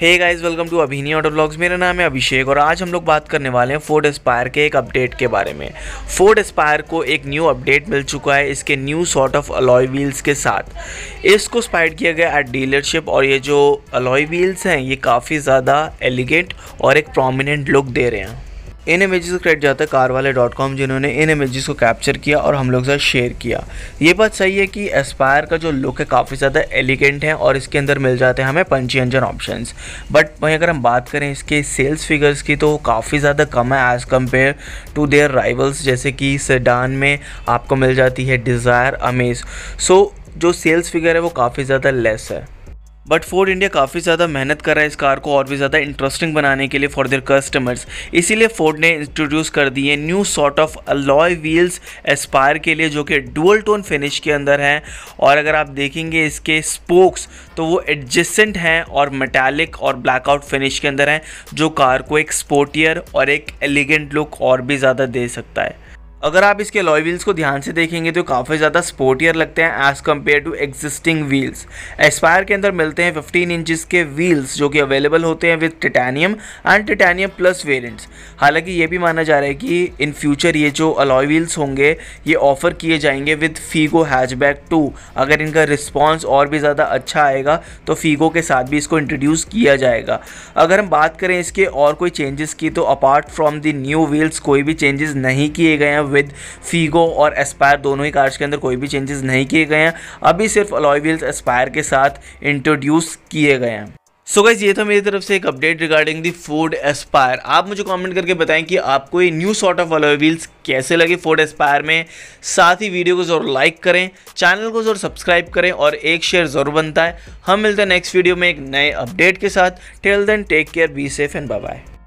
hey guys welcome to Abhini auto blogs मेरा नाम है अभिषेक और आज हम लोग बात करने वाले हैं फोर्ड एस्पायर के एक अपडेट के बारे में फोर्ड एस्पायर को एक न्यू अपडेट मिल चुका है इसके new sort of alloy wheels के साथ इसको स्पाइड किया गया एट डीलरशिप और ये जो अलॉय व्हील्स हैं ये काफ़ी ज़्यादा एलिगेंट और एक प्रोमिनेंट लुक दे रहे हैं इन इमेजेस को क्रेडिट जाता है कार वाले डॉट कॉम जिन्होंने इन इमेजेस को कैप्चर किया और हम लोग साथ शेयर किया ये बात सही है कि एस्पायर का जो लुक है काफ़ी ज़्यादा एलिगेंट है और इसके अंदर मिल जाते हैं हमें पंची इंजन ऑप्शन बट वहीं अगर हम बात करें इसके सेल्स फिगर्स की तो काफ़ी ज़्यादा कम है as compare to their rivals जैसे कि सडान में आपको मिल जाती है डिज़ायर अमेज सो जो सेल्स फिगर है वो काफ़ी ज़्यादा लेस है बट फोर्ड इंडिया काफ़ी ज़्यादा मेहनत कर रहा है इस कार को और भी ज़्यादा इंटरेस्टिंग बनाने के लिए फॉर देयर कस्टमर्स इसीलिए फोर्ड ने इंट्रोड्यूस कर दिए new sort of alloy wheels Aspire के लिए जो कि डुअल टोन फिनिश के अंदर हैं और अगर आप देखेंगे इसके स्पोक्स तो वो एडजस्टेंट हैं और मेटालिक और ब्लैकआउट फिनिश के अंदर हैं जो कार को एक स्पोर्टियर और एक एलिगेंट लुक और भी ज़्यादा दे सकता है अगर आप इसके लॉय व्हील्स को ध्यान से देखेंगे तो काफ़ी ज़्यादा स्पोर्टियर लगते हैं as compare to existing wheels Aspire के अंदर मिलते हैं 15 इंचज़ के व्हील्स जो कि अवेलेबल होते हैं with titanium and titanium plus variants हालांकि ये भी माना जा रहा है कि इन फ्यूचर ये जो अलॉय व्हील्स होंगे ये ऑफ़र किए जाएंगे विद फीगो हैचबैक टू अगर इनका रिस्पॉन्स और भी ज़्यादा अच्छा आएगा तो फीगो के साथ भी इसको इंट्रोड्यूस किया जाएगा अगर हम बात करें इसके और कोई चेंजेस की तो apart from the new wheels कोई भी चेंजेस नहीं किए गए हैं विद फीगो और एस्पायर दोनों ही कार्स के अंदर कोई भी चेंजेस नहीं किए गए हैं अभी सिर्फ अलॉय व्हील्स एस्पायर के साथ इंट्रोड्यूस किए गए हैं सो गाइज ये था मेरी तरफ से एक update regarding the Ford Aspire आप मुझे कमेंट करके बताएं कि आपको ये new sort of alloy wheels कैसे लगे फोर्ड एस्पायर में साथ ही वीडियो को ज़रूर लाइक करें चैनल को ज़रूर सब्सक्राइब करें और एक शेयर ज़रूर बनता है हम मिलते हैं नेक्स्ट वीडियो में एक नए अपडेट के साथ tell then take care be safe and bye